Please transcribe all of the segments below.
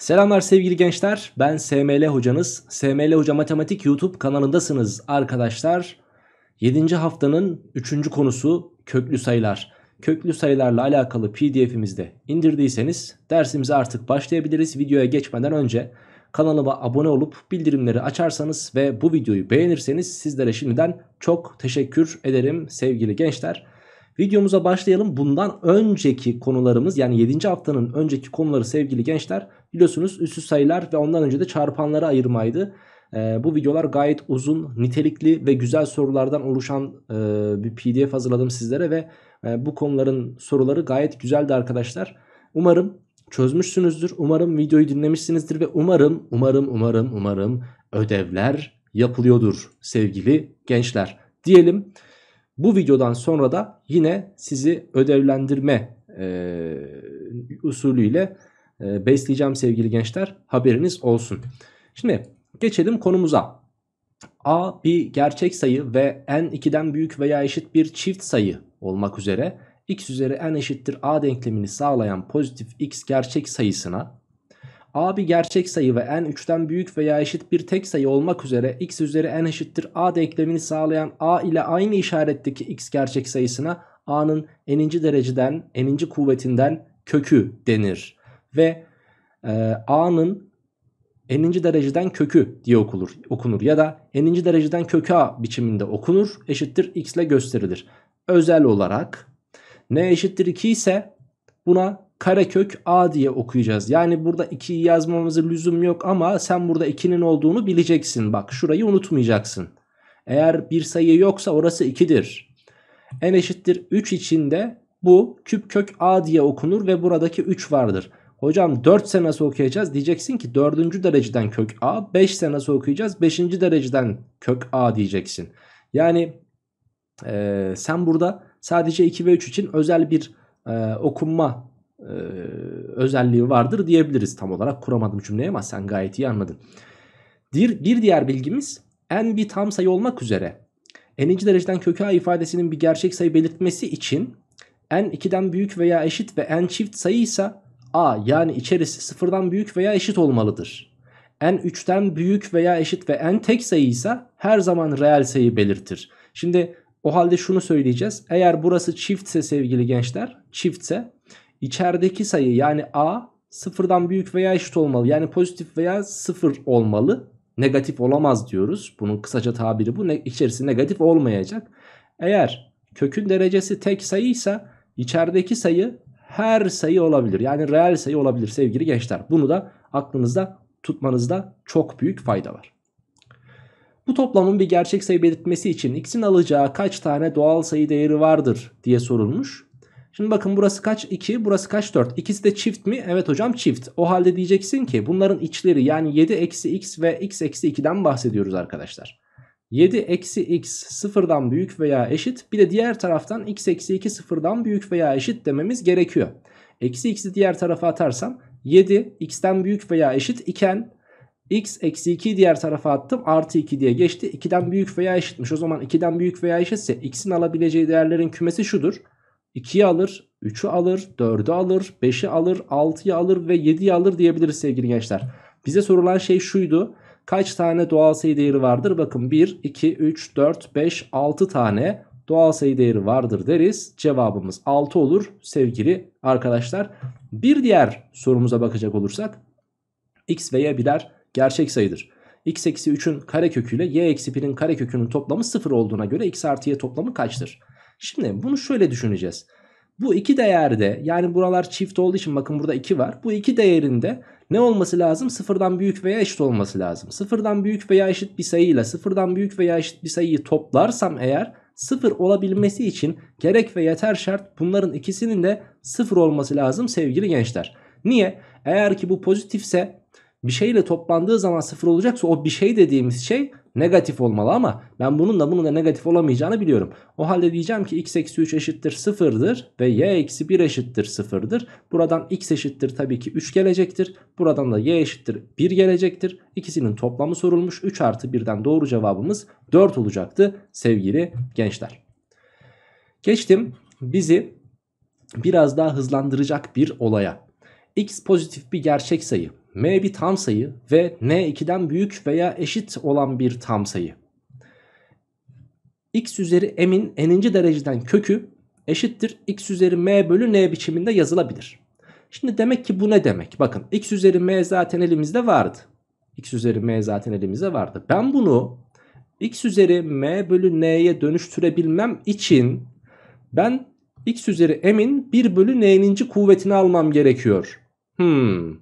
Selamlar sevgili gençler. Ben SML hocanız. SML Hoca Matematik YouTube kanalındasınız arkadaşlar. 7. haftanın 3. konusu köklü sayılar. Köklü sayılarla alakalı PDF'imizde indirdiyseniz dersimize artık başlayabiliriz. Videoya geçmeden önce kanalıma abone olup bildirimleri açarsanız ve bu videoyu beğenirseniz sizlere şimdiden çok teşekkür ederim sevgili gençler. Videomuza başlayalım. Bundan önceki konularımız yani 7. haftanın önceki konuları sevgili gençler biliyorsunuz üssüz sayılar ve ondan önce de çarpanlara ayırmaydı. E, bu videolar gayet uzun, nitelikli ve güzel sorulardan oluşan e, bir pdf hazırladım sizlere ve e, bu konuların soruları gayet güzeldi arkadaşlar. Umarım çözmüşsünüzdür, umarım videoyu dinlemişsinizdir ve umarım, umarım, umarım, umarım ödevler yapılıyordur sevgili gençler diyelim. Bu videodan sonra da yine sizi ödevlendirme e, usulüyle e, besleyeceğim sevgili gençler haberiniz olsun. Şimdi geçelim konumuza. A bir gerçek sayı ve n 2'den büyük veya eşit bir çift sayı olmak üzere x üzeri n eşittir a denklemini sağlayan pozitif x gerçek sayısına A bir gerçek sayı ve n 3'ten büyük veya eşit bir tek sayı olmak üzere x üzeri n eşittir a denklemini sağlayan a ile aynı işaretteki x gerçek sayısına a'nın n'inci dereceden n'inci kuvvetinden kökü denir. Ve e, a'nın n'inci dereceden kökü diye okulur, okunur ya da n'inci dereceden kökü a biçiminde okunur eşittir x ile gösterilir. Özel olarak n eşittir 2 ise buna karekök A diye okuyacağız. Yani burada 2'yi yazmamıza lüzum yok ama sen burada 2'nin olduğunu bileceksin. Bak şurayı unutmayacaksın. Eğer bir sayı yoksa orası 2'dir. En eşittir 3 içinde bu küp kök A diye okunur ve buradaki 3 vardır. Hocam 4 ise nasıl okuyacağız? Diyeceksin ki 4. dereceden kök A, 5 ise nasıl okuyacağız? 5. dereceden kök A diyeceksin. Yani e, sen burada sadece 2 ve 3 için özel bir e, okunma e, özelliği vardır diyebiliriz tam olarak. Kuramadım cümleyi ama sen gayet iyi anladın. Bir, diğer bilgimiz n bir tam sayı olmak üzere n'inci dereceden kökü a ifadesinin bir gerçek sayı belirtmesi için n 2'den büyük veya eşit ve n çift sayıysa a yani içerisi sıfırdan büyük veya eşit olmalıdır. n 3'ten büyük veya eşit ve n tek sayıysa her zaman reel sayı belirtir. Şimdi o halde şunu söyleyeceğiz. Eğer burası çiftse sevgili gençler çiftse İçerideki sayı yani A sıfırdan büyük veya eşit olmalı. Yani pozitif veya sıfır olmalı. Negatif olamaz diyoruz. Bunun kısaca tabiri bu. Ne, içerisi negatif olmayacak. Eğer kökün derecesi tek sayıysa içerideki sayı her sayı olabilir. Yani reel sayı olabilir sevgili gençler. Bunu da aklınızda tutmanızda çok büyük fayda var. Bu toplamın bir gerçek sayı belirtmesi için x'in alacağı kaç tane doğal sayı değeri vardır diye sorulmuş. Şimdi bakın burası kaç 2 burası kaç 4 İkisi de çift mi? Evet hocam çift. O halde diyeceksin ki bunların içleri yani 7 eksi x ve x eksi 2'den bahsediyoruz arkadaşlar. 7 eksi x sıfırdan büyük veya eşit bir de diğer taraftan x eksi 2 sıfırdan büyük veya eşit dememiz gerekiyor. Eksi x'i diğer tarafa atarsam 7 x'ten büyük veya eşit iken x eksi 2'yi diğer tarafa attım artı 2 diye geçti. 2'den büyük veya eşitmiş o zaman 2'den büyük veya eşitse x'in alabileceği değerlerin kümesi şudur. 2'yi alır, 3'ü alır, 4'ü alır, 5'i alır, 6'yı alır ve 7'yi alır diyebiliriz sevgili gençler. Bize sorulan şey şuydu. Kaç tane doğal sayı değeri vardır? Bakın 1, 2, 3, 4, 5, 6 tane doğal sayı değeri vardır deriz. Cevabımız 6 olur sevgili arkadaşlar. Bir diğer sorumuza bakacak olursak x ve y birer gerçek sayıdır. x eksi 3'ün karekökü ile y eksi 1'in karekökünün toplamı 0 olduğuna göre x artı y toplamı kaçtır? Şimdi bunu şöyle düşüneceğiz. Bu iki değerde yani buralar çift olduğu için bakın burada 2 var. Bu iki değerinde ne olması lazım? Sıfırdan büyük veya eşit olması lazım. Sıfırdan büyük veya eşit bir sayıyla sıfırdan büyük veya eşit bir sayıyı toplarsam eğer sıfır olabilmesi için gerek ve yeter şart bunların ikisinin de sıfır olması lazım sevgili gençler. Niye? Eğer ki bu pozitifse bir şeyle toplandığı zaman sıfır olacaksa o bir şey dediğimiz şey negatif olmalı ama ben bunun da bunun da negatif olamayacağını biliyorum. O halde diyeceğim ki x eksi 3 eşittir 0'dır ve y eksi 1 eşittir 0'dır. Buradan x eşittir tabii ki 3 gelecektir. Buradan da y eşittir 1 gelecektir. İkisinin toplamı sorulmuş 3 artı 1'den doğru cevabımız 4 olacaktı sevgili gençler. Geçtim bizi biraz daha hızlandıracak bir olaya. x pozitif bir gerçek sayı M bir tam sayı ve N 2'den büyük veya eşit olan bir tam sayı. X üzeri M'in n'inci dereceden kökü eşittir X üzeri M bölü N biçiminde yazılabilir. Şimdi demek ki bu ne demek? Bakın X üzeri M zaten elimizde vardı. X üzeri M zaten elimizde vardı. Ben bunu X üzeri M bölü N'ye dönüştürebilmem için ben X üzeri M'in 1 bölü ninci kuvvetini almam gerekiyor. Hmm.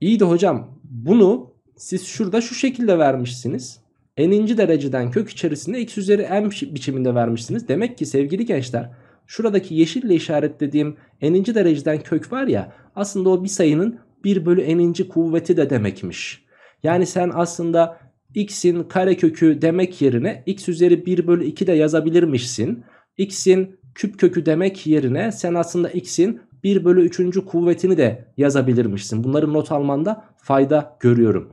İyi de hocam bunu siz şurada şu şekilde vermişsiniz. N'inci dereceden kök içerisinde x üzeri m biçiminde vermişsiniz. Demek ki sevgili gençler şuradaki yeşille işaretlediğim n'inci dereceden kök var ya aslında o bir sayının 1 bölü n'inci kuvveti de demekmiş. Yani sen aslında x'in karekökü demek yerine x üzeri 1 bölü 2 de yazabilirmişsin. x'in küp kökü demek yerine sen aslında x'in 1 bölü 3. kuvvetini de yazabilirmişsin. Bunları not almanda fayda görüyorum.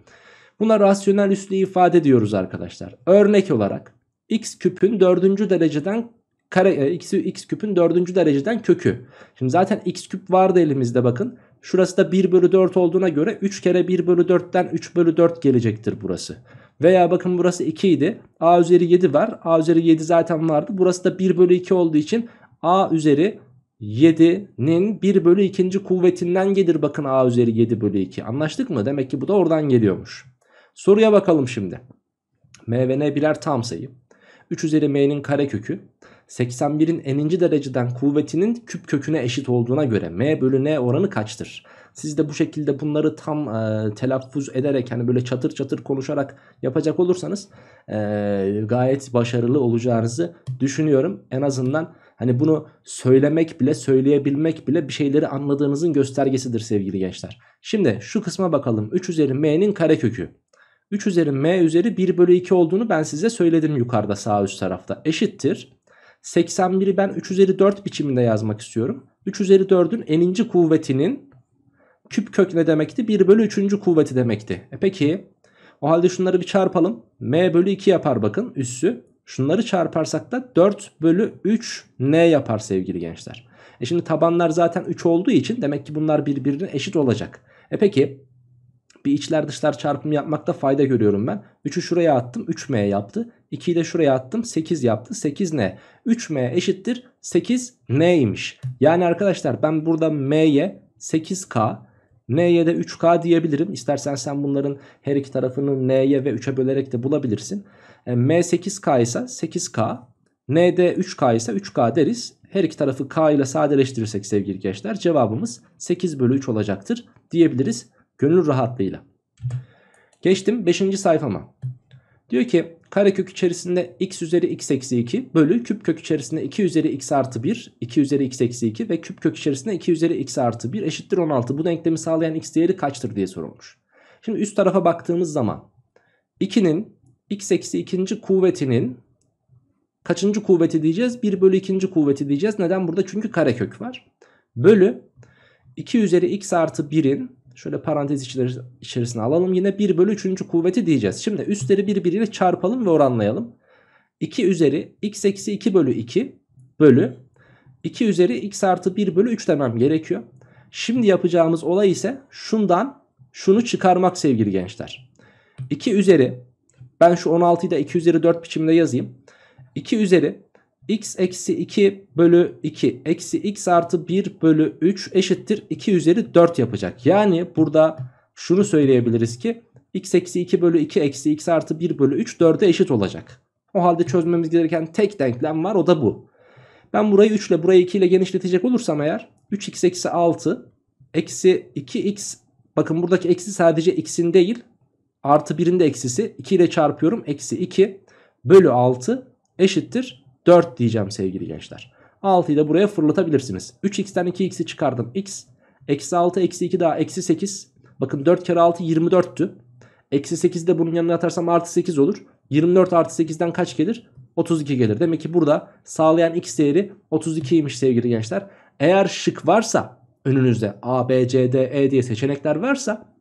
Buna rasyonel üslü ifade diyoruz arkadaşlar. Örnek olarak x küpün 4. dereceden kare e, x, x küpün 4. dereceden kökü. Şimdi zaten x küp vardı elimizde bakın. Şurası da 1 bölü 4 olduğuna göre 3 kere 1 bölü 4'ten 3 bölü 4 gelecektir burası. Veya bakın burası 2 idi. A üzeri 7 var. A üzeri 7 zaten vardı. Burası da 1 bölü 2 olduğu için A üzeri 7'nin 1 bölü 2. kuvvetinden gelir bakın a üzeri 7 bölü 2. Anlaştık mı? Demek ki bu da oradan geliyormuş. Soruya bakalım şimdi. m ve n birer tam sayı. 3 üzeri m'nin karekökü 81'in ninci dereceden kuvvetinin küp köküne eşit olduğuna göre m bölü n oranı kaçtır? Siz de bu şekilde bunları tam e, telaffuz ederek hani böyle çatır çatır konuşarak yapacak olursanız e, gayet başarılı olacağınızı düşünüyorum. En azından Hani bunu söylemek bile söyleyebilmek bile bir şeyleri anladığınızın göstergesidir sevgili gençler. Şimdi şu kısma bakalım 3 üzeri m'nin karekökü. 3 üzeri m üzeri 1 bölü 2 olduğunu ben size söyledim yukarıda sağ üst tarafta eşittir. 81'i ben 3 üzeri 4 biçiminde yazmak istiyorum. 3 üzeri 4'ün eninci kuvvetinin küp kök ne demekti? 1 bölü 3. kuvveti demekti. E peki o halde şunları bir çarpalım. m bölü 2 yapar bakın üssü. Şunları çarparsak da 4 bölü 3 n yapar sevgili gençler. E şimdi tabanlar zaten 3 olduğu için demek ki bunlar birbirine eşit olacak. E peki bir içler dışlar çarpımı yapmakta fayda görüyorum ben. 3'ü şuraya attım 3m yaptı. 2'yi de şuraya attım 8 yaptı 8n. 3m eşittir 8n'ymiş. Yani arkadaşlar ben burada m'ye 8k n'ye de 3k diyebilirim. İstersen sen bunların her iki tarafını n'ye ve 3'e bölerek de bulabilirsin. E, M8K ise 8K. ND 3K ise 3K deriz. Her iki tarafı K ile sadeleştirirsek sevgili gençler cevabımız 8 bölü 3 olacaktır diyebiliriz gönül rahatlığıyla. Geçtim 5. sayfama. Diyor ki karekök içerisinde x üzeri x eksi 2 bölü küp kök içerisinde 2 üzeri x artı 1, 2 üzeri x eksi 2 ve küp kök içerisinde 2 üzeri x artı 1 eşittir 16. Bu denklemi sağlayan x değeri kaçtır diye sorulmuş. Şimdi üst tarafa baktığımız zaman 2'nin x eksi ikinci kuvvetinin kaçıncı kuvveti diyeceğiz? 1 bölü ikinci kuvveti diyeceğiz. Neden burada? Çünkü karekök var. Bölü 2 üzeri x artı 1'in şöyle parantez içerisine alalım. Yine 1 bölü üçüncü kuvveti diyeceğiz. Şimdi üstleri birbiriyle çarpalım ve oranlayalım. 2 üzeri x eksi 2 bölü 2 bölü 2 üzeri x artı 1 bölü 3 demem gerekiyor. Şimdi yapacağımız olay ise şundan şunu çıkarmak sevgili gençler. 2 üzeri ben şu 16'yı da 2 üzeri 4 biçimde yazayım. 2 üzeri x eksi 2 bölü 2 eksi x artı 1 bölü 3 eşittir 2 üzeri 4 yapacak. Yani burada şunu söyleyebiliriz ki x eksi 2 bölü 2 eksi x artı 1 bölü 3 4'e eşit olacak. O halde çözmemiz gereken tek denklem var o da bu. Ben burayı 3 ile burayı 2 ile genişletecek olursam eğer 3x eksi 6 eksi 2x bakın buradaki eksi sadece x'in değil Artı 1'in de eksisi 2 ile çarpıyorum. Eksi 2 bölü 6 eşittir 4 diyeceğim sevgili gençler. 6'yı da buraya fırlatabilirsiniz. 3x'ten 2x'i çıkardım. x eksi 6 eksi 2 daha eksi 8. Bakın 4 kere 6 24'tü. Eksi 8 de bunun yanına atarsam artı 8 olur. 24 artı 8'den kaç gelir? 32 gelir. Demek ki burada sağlayan x değeri 32'ymiş sevgili gençler. Eğer şık varsa önünüzde A, B, C, D, E diye seçenekler varsa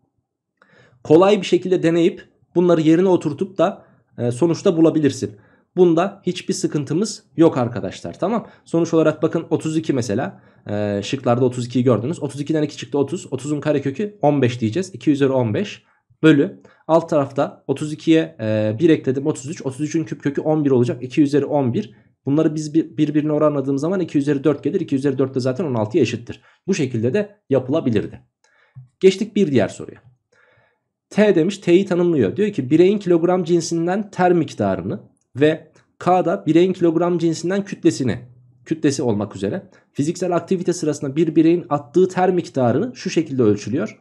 kolay bir şekilde deneyip bunları yerine oturtup da e, sonuçta bulabilirsin. Bunda hiçbir sıkıntımız yok arkadaşlar tamam. Sonuç olarak bakın 32 mesela e, şıklarda 32'yi gördünüz. 32'den 2 çıktı 30. 30'un karekökü 15 diyeceğiz. 2 üzeri 15 bölü alt tarafta 32'ye e, 1 ekledim 33. 33'ün küp kökü 11 olacak. 2 üzeri 11 Bunları biz birbirine oranladığımız zaman 2 üzeri 4 gelir. 2 üzeri 4 de zaten 16'ya eşittir. Bu şekilde de yapılabilirdi. Geçtik bir diğer soruya. T demiş T'yi tanımlıyor. Diyor ki bireyin kilogram cinsinden ter miktarını ve K da bireyin kilogram cinsinden kütlesini kütlesi olmak üzere fiziksel aktivite sırasında bir bireyin attığı ter miktarını şu şekilde ölçülüyor.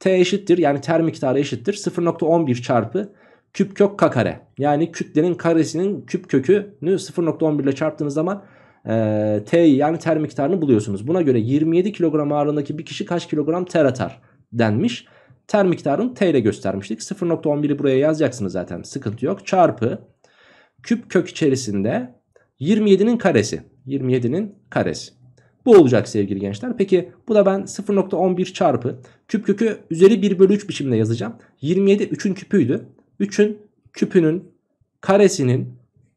T eşittir yani ter miktarı eşittir 0.11 çarpı küp kök K kare. Yani kütlenin karesinin küp kökünü 0.11 ile çarptığınız zaman e, T'yi yani ter miktarını buluyorsunuz. Buna göre 27 kilogram ağırlığındaki bir kişi kaç kilogram ter atar denmiş ter miktarını t ile göstermiştik. 0.11'i buraya yazacaksınız zaten sıkıntı yok. Çarpı küp kök içerisinde 27'nin karesi. 27'nin karesi. Bu olacak sevgili gençler. Peki bu da ben 0.11 çarpı küp kökü üzeri 1 bölü 3 biçimde yazacağım. 27 3'ün küpüydü. 3'ün küpünün karesinin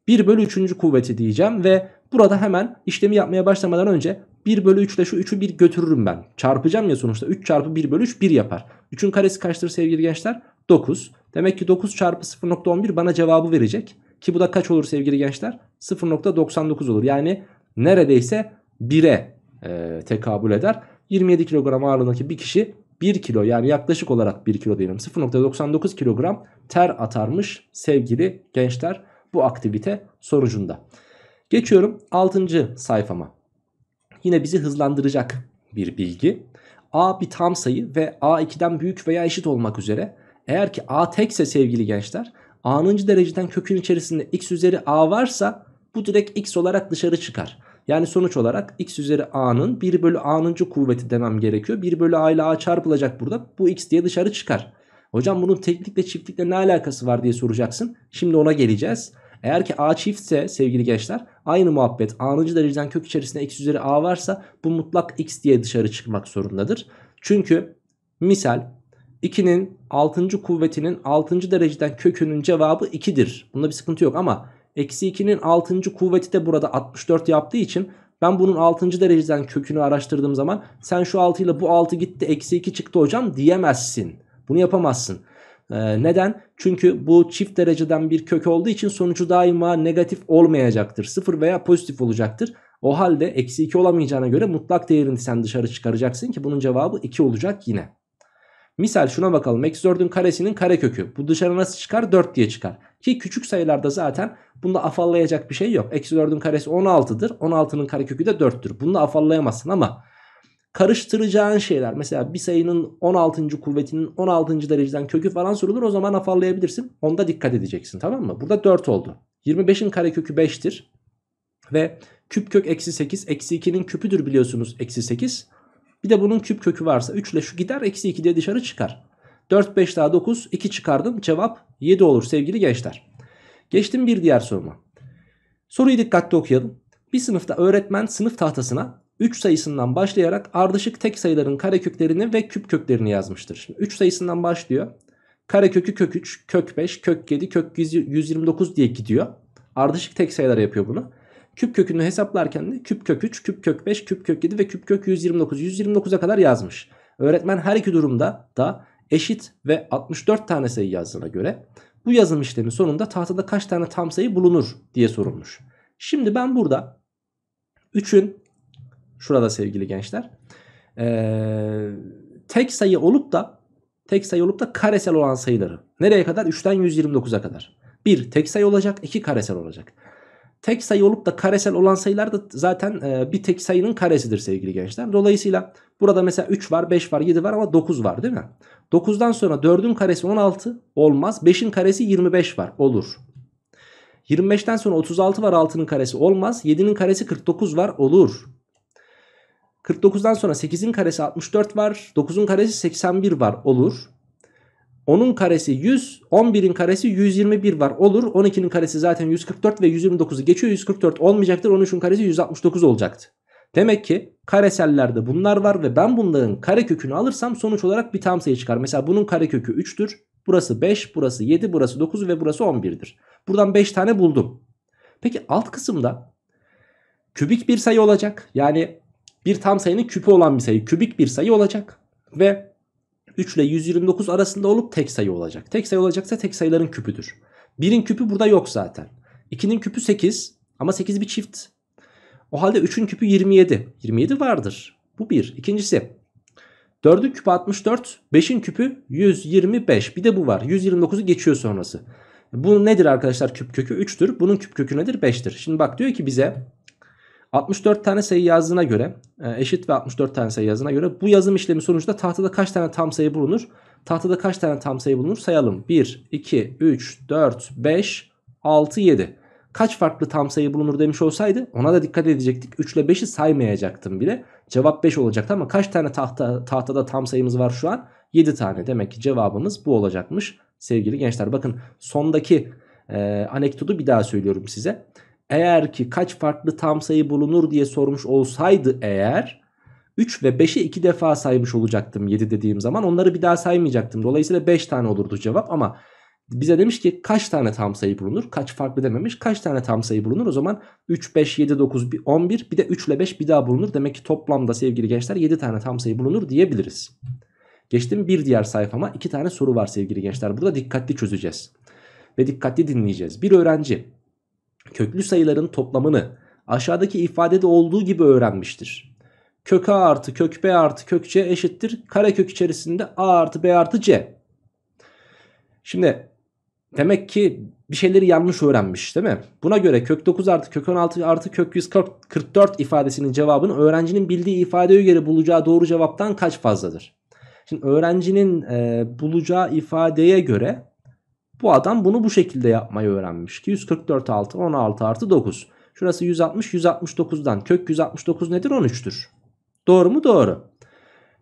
1 bölü 3. kuvveti diyeceğim ve burada hemen işlemi yapmaya başlamadan önce 1 bölü 3 ile şu 3'ü bir götürürüm ben. Çarpacağım ya sonuçta 3 çarpı 1 bölü 3 1 yapar. 3'ün karesi kaçtır sevgili gençler? 9. Demek ki 9 çarpı 0.11 bana cevabı verecek. Ki bu da kaç olur sevgili gençler? 0.99 olur. Yani neredeyse 1'e e, tekabül eder. 27 kilogram ağırlığındaki bir kişi 1 kilo yani yaklaşık olarak 1 kilo diyelim 0.99 kilogram ter atarmış sevgili gençler bu aktivite sonucunda. Geçiyorum 6. sayfama. Yine bizi hızlandıracak bir bilgi. A bir tam sayı ve A 2'den büyük veya eşit olmak üzere eğer ki A tekse sevgili gençler A'nıncı dereceden kökün içerisinde x üzeri A varsa bu direkt x olarak dışarı çıkar. Yani sonuç olarak x üzeri a'nın 1 bölü a'nıncı kuvveti demem gerekiyor. 1 bölü a ile a çarpılacak burada. Bu x diye dışarı çıkar. Hocam bunun teknikle çiftlikle ne alakası var diye soracaksın. Şimdi ona geleceğiz. Eğer ki a çiftse sevgili gençler Aynı muhabbet a'ncı dereceden kök içerisinde x üzeri a varsa bu mutlak x diye dışarı çıkmak zorundadır. Çünkü misal 2'nin 6. kuvvetinin 6. dereceden kökünün cevabı 2'dir. Bunda bir sıkıntı yok ama eksi 2'nin 6. kuvveti de burada 64 yaptığı için ben bunun 6. dereceden kökünü araştırdığım zaman sen şu 6 ile bu 6 gitti eksi 2 çıktı hocam diyemezsin. Bunu yapamazsın. Ee, neden? Çünkü bu çift dereceden bir kök olduğu için sonucu daima negatif olmayacaktır. Sıfır veya pozitif olacaktır. O halde eksi 2 olamayacağına göre mutlak değerini sen dışarı çıkaracaksın ki bunun cevabı 2 olacak yine. Misal şuna bakalım. Eksi 4'ün karesinin kare kökü. Bu dışarı nasıl çıkar? 4 diye çıkar. Ki küçük sayılarda zaten bunda afallayacak bir şey yok. Eksi 4'ün karesi 16'dır. 16'nın kare kökü de 4'tür. Bunu da afallayamazsın ama karıştıracağın şeyler. Mesela bir sayının 16. kuvvetinin 16. dereceden kökü falan sorulur. O zaman afallayabilirsin. Onda dikkat edeceksin tamam mı? Burada 4 oldu. 25'in karekökü 5'tir. Ve küp kök eksi 8. Eksi 2'nin küpüdür biliyorsunuz eksi 8. Bir de bunun küp kökü varsa 3 ile şu gider eksi 2 diye dışarı çıkar. 4 5 daha 9 2 çıkardım cevap 7 olur sevgili gençler. Geçtim bir diğer soruma. Soruyu dikkatli okuyalım. Bir sınıfta öğretmen sınıf tahtasına 3 sayısından başlayarak ardışık tek sayıların kareköklerini ve küp köklerini yazmıştır. Şimdi 3 sayısından başlıyor. Karekökü kök 3, kök 5, kök 7, kök 129 diye gidiyor. Ardışık tek sayılar yapıyor bunu. Küp kökünü hesaplarken de küp kök 3, küp kök 5, küp kök 7 ve küp kök 129. 129'a kadar yazmış. Öğretmen her iki durumda da eşit ve 64 tane sayı yazdığına göre bu yazım işlemi sonunda tahtada kaç tane tam sayı bulunur diye sorulmuş. Şimdi ben burada 3'ün Şurada sevgili gençler. Ee, tek sayı olup da tek sayı olup da karesel olan sayıları. Nereye kadar? 3'ten 129'a kadar. 1 tek sayı olacak, 2 karesel olacak. Tek sayı olup da karesel olan sayılar da zaten e, bir tek sayının karesidir sevgili gençler. Dolayısıyla burada mesela 3 var, 5 var, 7 var ama 9 var değil mi? 9'dan sonra 4'ün karesi 16 olmaz. 5'in karesi 25 var. Olur. 25'ten sonra 36 var 6'nın karesi olmaz. 7'nin karesi 49 var olur. 49'dan sonra 8'in karesi 64 var. 9'un karesi 81 var olur. 10'un karesi 100, 11'in karesi 121 var olur. 12'nin karesi zaten 144 ve 129'u geçiyor. 144 olmayacaktır. 13'ün karesi 169 olacaktı. Demek ki karesellerde bunlar var ve ben bunların karekökünü alırsam sonuç olarak bir tam sayı çıkar. Mesela bunun karekökü 3'tür. Burası 5, burası 7, burası 9 ve burası 11'dir. Buradan 5 tane buldum. Peki alt kısımda kübik bir sayı olacak. Yani bir tam sayının küpü olan bir sayı kübik bir sayı olacak. Ve 3 ile 129 arasında olup tek sayı olacak. Tek sayı olacaksa tek sayıların küpüdür. 1'in küpü burada yok zaten. 2'nin küpü 8 ama 8 bir çift. O halde 3'ün küpü 27. 27 vardır. Bu bir. İkincisi 4'ün küpü 64, 5'in küpü 125. Bir de bu var. 129'u geçiyor sonrası. Bu nedir arkadaşlar küp kökü? 3'tür. Bunun küp kökü nedir? 5'tir. Şimdi bak diyor ki bize 64 tane sayı yazdığına göre e, eşit ve 64 tane sayı yazdığına göre bu yazım işlemi sonucunda tahtada kaç tane tam sayı bulunur? Tahtada kaç tane tam sayı bulunur sayalım. 1, 2, 3, 4, 5, 6, 7. Kaç farklı tam sayı bulunur demiş olsaydı ona da dikkat edecektik. 3 ile 5'i saymayacaktım bile. Cevap 5 olacaktı ama kaç tane tahta, tahtada tam sayımız var şu an? 7 tane. Demek ki cevabımız bu olacakmış sevgili gençler. Bakın sondaki e, anekdotu bir daha söylüyorum size eğer ki kaç farklı tam sayı bulunur diye sormuş olsaydı eğer 3 ve 5'i 2 defa saymış olacaktım 7 dediğim zaman onları bir daha saymayacaktım. Dolayısıyla 5 tane olurdu cevap ama bize demiş ki kaç tane tam sayı bulunur? Kaç farklı dememiş. Kaç tane tam sayı bulunur? O zaman 3, 5, 7, 9, 11 bir de 3 ile 5 bir daha bulunur. Demek ki toplamda sevgili gençler 7 tane tam sayı bulunur diyebiliriz. Geçtim bir diğer sayfama. 2 tane soru var sevgili gençler. Burada dikkatli çözeceğiz. Ve dikkatli dinleyeceğiz. Bir öğrenci köklü sayıların toplamını aşağıdaki ifadede olduğu gibi öğrenmiştir. Kök A artı kök B artı kök C eşittir. Karekök içerisinde A artı B artı C. Şimdi demek ki bir şeyleri yanlış öğrenmiş değil mi? Buna göre kök 9 artı kök 16 artı kök 144 ifadesinin cevabının öğrencinin bildiği ifadeye göre bulacağı doğru cevaptan kaç fazladır? Şimdi öğrencinin e, bulacağı ifadeye göre bu adam bunu bu şekilde yapmayı öğrenmiş. Ki 144 6 16 artı 9. Şurası 160 169'dan. Kök 169 nedir? 13'tür. Doğru mu? Doğru.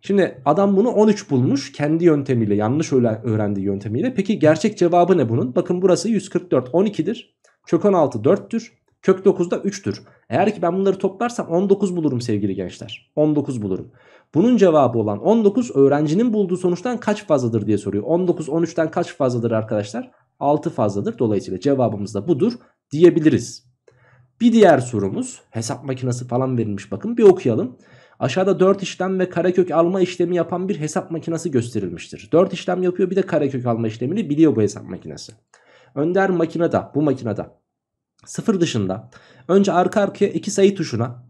Şimdi adam bunu 13 bulmuş kendi yöntemiyle yanlış öğrendiği yöntemiyle. Peki gerçek cevabı ne bunun? Bakın burası 144 12'dir. Kök 16 4'tür. Kök 9 da 3'tür. Eğer ki ben bunları toplarsam 19 bulurum sevgili gençler. 19 bulurum. Bunun cevabı olan 19 öğrencinin bulduğu sonuçtan kaç fazladır diye soruyor. 19 13'ten kaç fazladır arkadaşlar? 6 fazladır. Dolayısıyla cevabımız da budur diyebiliriz. Bir diğer sorumuz hesap makinesi falan verilmiş bakın bir okuyalım. Aşağıda 4 işlem ve karekök alma işlemi yapan bir hesap makinesi gösterilmiştir. 4 işlem yapıyor bir de karekök alma işlemini biliyor bu hesap makinesi. Önder makinede bu makinede sıfır dışında önce arka arkaya iki sayı tuşuna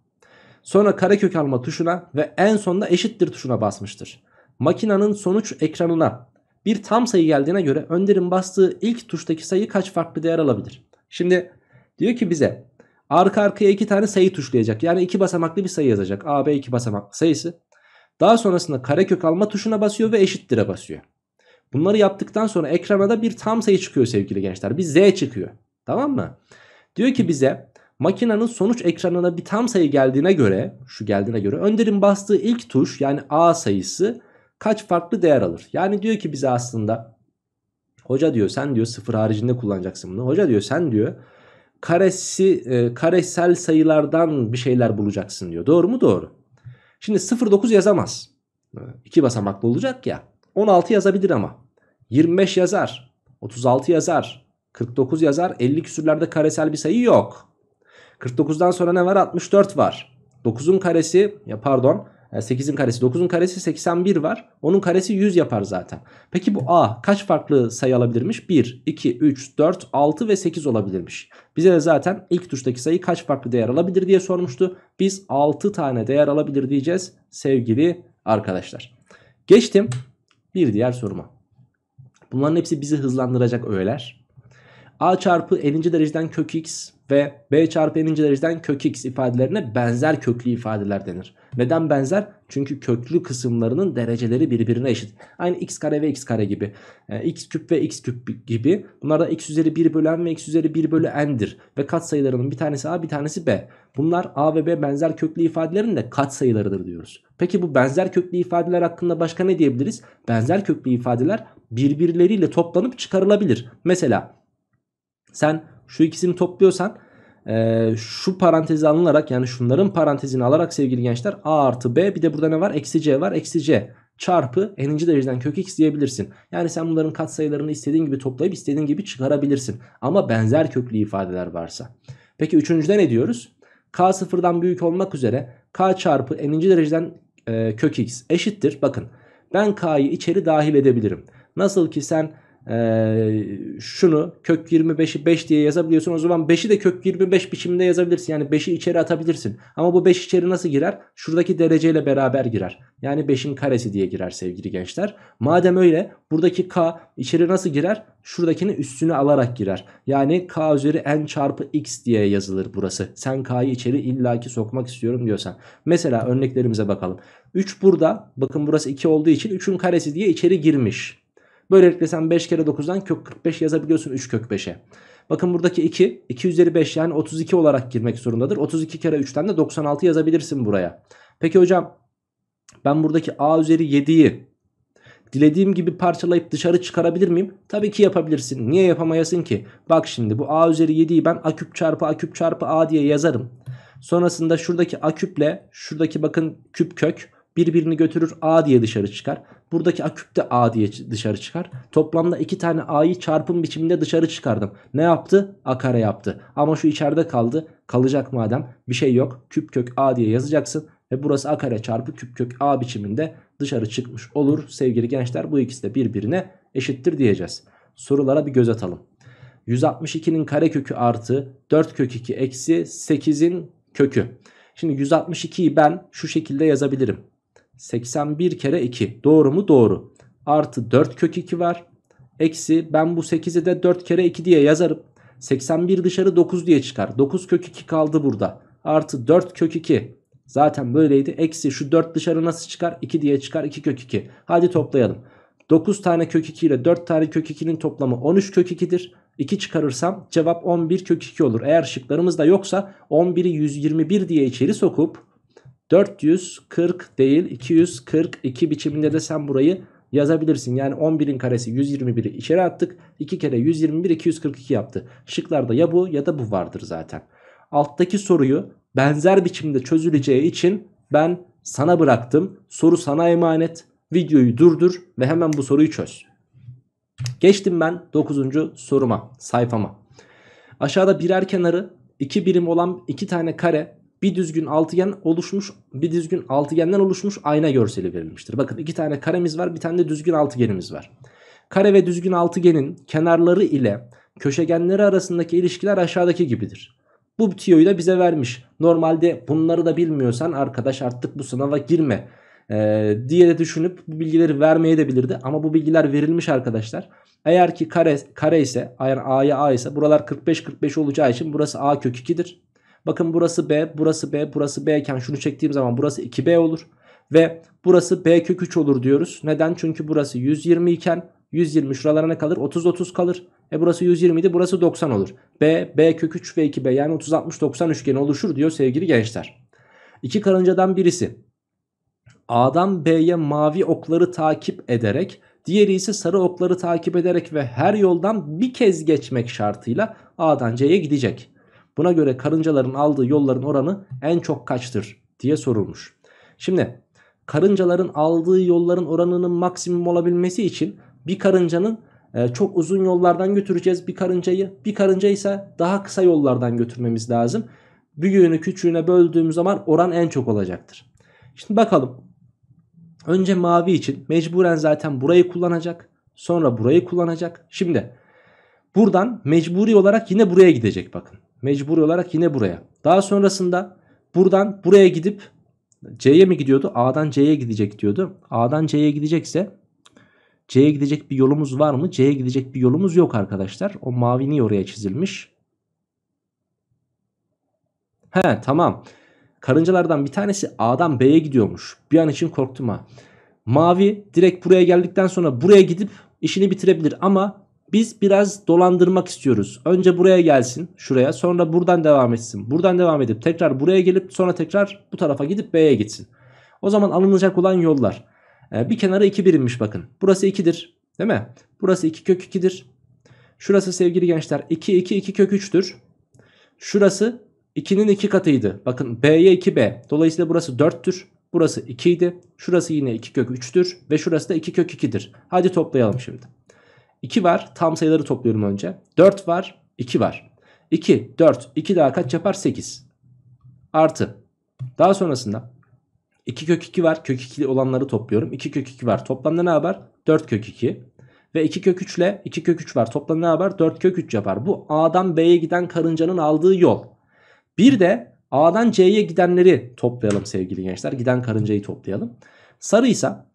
Sonra karekök alma tuşuna ve en sonunda eşittir tuşuna basmıştır. Makinanın sonuç ekranına bir tam sayı geldiğine göre Önder'in bastığı ilk tuştaki sayı kaç farklı değer alabilir? Şimdi diyor ki bize arka arkaya iki tane sayı tuşlayacak. Yani iki basamaklı bir sayı yazacak. A B iki basamaklı sayısı. Daha sonrasında karekök alma tuşuna basıyor ve eşittir'e basıyor. Bunları yaptıktan sonra ekrana da bir tam sayı çıkıyor sevgili gençler. Bir Z çıkıyor. Tamam mı? Diyor ki bize Makinenin sonuç ekranına bir tam sayı geldiğine göre şu geldiğine göre Önder'in bastığı ilk tuş yani A sayısı kaç farklı değer alır? Yani diyor ki bize aslında hoca diyor sen diyor sıfır haricinde kullanacaksın bunu. Hoca diyor sen diyor karesi e, karesel sayılardan bir şeyler bulacaksın diyor. Doğru mu? Doğru. Şimdi 09 yazamaz. İki basamaklı olacak ya. 16 yazabilir ama. 25 yazar. 36 yazar. 49 yazar. 50 küsürlerde karesel bir sayı yok. 49'dan sonra ne var? 64 var. 9'un karesi ya pardon 8'in e, karesi 9'un karesi 81 var. Onun karesi 100 yapar zaten. Peki bu A kaç farklı sayı alabilirmiş? 1, 2, 3, 4, 6 ve 8 olabilirmiş. Bize de zaten ilk tuştaki sayı kaç farklı değer alabilir diye sormuştu. Biz 6 tane değer alabilir diyeceğiz sevgili arkadaşlar. Geçtim bir diğer soruma. Bunların hepsi bizi hızlandıracak öğeler. A çarpı 50. dereceden kök x ve b çarpı n'inci dereceden kök x ifadelerine benzer köklü ifadeler denir. Neden benzer? Çünkü köklü kısımlarının dereceleri birbirine eşit. Aynı x kare ve x kare gibi. E, x küp ve x küp gibi. Bunlar da x üzeri 1 bölü n ve x üzeri 1 bölü n'dir. Ve katsayılarının bir tanesi a bir tanesi b. Bunlar a ve b benzer köklü ifadelerin de katsayılarıdır diyoruz. Peki bu benzer köklü ifadeler hakkında başka ne diyebiliriz? Benzer köklü ifadeler birbirleriyle toplanıp çıkarılabilir. Mesela sen şu ikisini topluyorsan e, şu parantezi alınarak yani şunların parantezini alarak sevgili gençler a artı b bir de burada ne var? Eksi c var. Eksi c çarpı n'inci dereceden kök x diyebilirsin. Yani sen bunların katsayılarını istediğin gibi toplayıp istediğin gibi çıkarabilirsin. Ama benzer köklü ifadeler varsa. Peki üçüncüde ne diyoruz? k sıfırdan büyük olmak üzere k çarpı n'inci dereceden e, kök x eşittir. Bakın ben k'yı içeri dahil edebilirim. Nasıl ki sen ee, şunu kök 25'i 5 diye yazabiliyorsun. O zaman 5'i de kök 25 biçiminde yazabilirsin. Yani 5'i içeri atabilirsin. Ama bu 5 içeri nasıl girer? Şuradaki dereceyle beraber girer. Yani 5'in karesi diye girer sevgili gençler. Madem öyle buradaki k içeri nasıl girer? Şuradakini üstüne alarak girer. Yani k üzeri n çarpı x diye yazılır burası. Sen k'yı içeri illaki sokmak istiyorum diyorsan. Mesela örneklerimize bakalım. 3 burada. Bakın burası 2 olduğu için 3'ün karesi diye içeri girmiş. Böylelikle sen 5 kere 9'dan kök 45 yazabiliyorsun 3 kök 5'e. Bakın buradaki 2, 2 üzeri 5 yani 32 olarak girmek zorundadır. 32 kere 3'ten de 96 yazabilirsin buraya. Peki hocam ben buradaki a üzeri 7'yi dilediğim gibi parçalayıp dışarı çıkarabilir miyim? Tabii ki yapabilirsin. Niye yapamayasın ki? Bak şimdi bu a üzeri 7'yi ben a küp çarpı a küp çarpı a diye yazarım. Sonrasında şuradaki a küple şuradaki bakın küp kök birbirini götürür a diye dışarı çıkar. Buradaki aküp de A diye dışarı çıkar. Toplamda iki tane A'yı çarpım biçiminde dışarı çıkardım. Ne yaptı? A kare yaptı. Ama şu içeride kaldı. Kalacak madem bir şey yok. Küp kök A diye yazacaksın. Ve burası A kare çarpı küp kök A biçiminde dışarı çıkmış olur. Sevgili gençler bu ikisi de birbirine eşittir diyeceğiz. Sorulara bir göz atalım. 162'nin kare kökü artı 4 kök 2 eksi 8'in kökü. Şimdi 162'yi ben şu şekilde yazabilirim. 81 kere 2 doğru mu doğru. Artı 4 kök 2 var. Eksi ben bu 8'i de 4 kere 2 diye yazarım. 81 dışarı 9 diye çıkar. 9 kök 2 kaldı burada. Artı 4 kök 2. Zaten böyleydi. Eksi şu 4 dışarı nasıl çıkar? 2 diye çıkar. 2 kök 2. Hadi toplayalım. 9 tane kök 2 ile 4 tane kök 2'nin toplamı 13 kök 2'dir. 2 çıkarırsam cevap 11 kök 2 olur. Eğer şıklarımız da yoksa 11'i 121 diye içeri sokup 440 değil 242 biçiminde de sen burayı yazabilirsin. Yani 11'in karesi 121'i içeri attık. 2 kere 121 242 yaptı. Şıklarda ya bu ya da bu vardır zaten. Alttaki soruyu benzer biçimde çözüleceği için ben sana bıraktım. Soru sana emanet. Videoyu durdur ve hemen bu soruyu çöz. Geçtim ben 9. soruma, sayfama. Aşağıda birer kenarı 2 birim olan 2 tane kare bir düzgün altıgen oluşmuş bir düzgün altıgenden oluşmuş ayna görseli verilmiştir. Bakın iki tane karemiz var bir tane de düzgün altıgenimiz var. Kare ve düzgün altıgenin kenarları ile köşegenleri arasındaki ilişkiler aşağıdaki gibidir. Bu tiyoyu da bize vermiş. Normalde bunları da bilmiyorsan arkadaş artık bu sınava girme ee, diye de düşünüp bu bilgileri vermeye de bilirdi. Ama bu bilgiler verilmiş arkadaşlar. Eğer ki kare, kare ise yani A'ya A ise buralar 45-45 olacağı için burası A kök 2'dir. Bakın burası B, burası B, burası B iken şunu çektiğim zaman burası 2B olur. Ve burası B kök 3 olur diyoruz. Neden? Çünkü burası 120 iken 120 şuralara ne kalır? 30-30 kalır. E burası 120 idi burası 90 olur. B, B kök 3 ve 2B yani 30-60-90 üçgeni oluşur diyor sevgili gençler. İki karıncadan birisi A'dan B'ye mavi okları takip ederek diğeri ise sarı okları takip ederek ve her yoldan bir kez geçmek şartıyla A'dan C'ye gidecek. Buna göre karıncaların aldığı yolların oranı en çok kaçtır diye sorulmuş. Şimdi karıncaların aldığı yolların oranının maksimum olabilmesi için bir karıncanın e, çok uzun yollardan götüreceğiz bir karıncayı. Bir karınca ise daha kısa yollardan götürmemiz lazım. Büyüğünü küçüğüne böldüğümüz zaman oran en çok olacaktır. Şimdi bakalım. Önce mavi için mecburen zaten burayı kullanacak. Sonra burayı kullanacak. Şimdi buradan mecburi olarak yine buraya gidecek bakın. Mecbur olarak yine buraya. Daha sonrasında buradan buraya gidip C'ye mi gidiyordu? A'dan C'ye gidecek diyordu. A'dan C'ye gidecekse C'ye gidecek bir yolumuz var mı? C'ye gidecek bir yolumuz yok arkadaşlar. O mavi niye oraya çizilmiş? He tamam. Karıncalardan bir tanesi A'dan B'ye gidiyormuş. Bir an için korktum ha. Mavi direkt buraya geldikten sonra buraya gidip işini bitirebilir ama biz biraz dolandırmak istiyoruz. Önce buraya gelsin şuraya sonra buradan devam etsin. Buradan devam edip tekrar buraya gelip sonra tekrar bu tarafa gidip B'ye gitsin. O zaman alınacak olan yollar. Ee, bir kenara 2 birimmiş bakın. Burası 2'dir değil mi? Burası 2 kök 2'dir. Şurası sevgili gençler 2 2 2 kök 3'tür. Şurası 2'nin 2 katıydı. Bakın B'ye 2B. Dolayısıyla burası 4'tür. Burası 2 idi. Şurası yine 2 kök 3'tür. Ve şurası da 2 kök 2'dir. Hadi toplayalım şimdi. 2 var. Tam sayıları topluyorum önce. 4 var. 2 var. 2, 4, 2 daha kaç yapar? 8. Artı. Daha sonrasında 2 kök 2 var. Kök 2'li olanları topluyorum. 2 kök 2 var. Toplamda ne yapar? 4 kök 2. Ve 2 kök 3 ile 2 kök 3 var. Toplamda ne yapar? 4 kök 3 yapar. Bu A'dan B'ye giden karıncanın aldığı yol. Bir de A'dan C'ye gidenleri toplayalım sevgili gençler. Giden karıncayı toplayalım. Sarıysa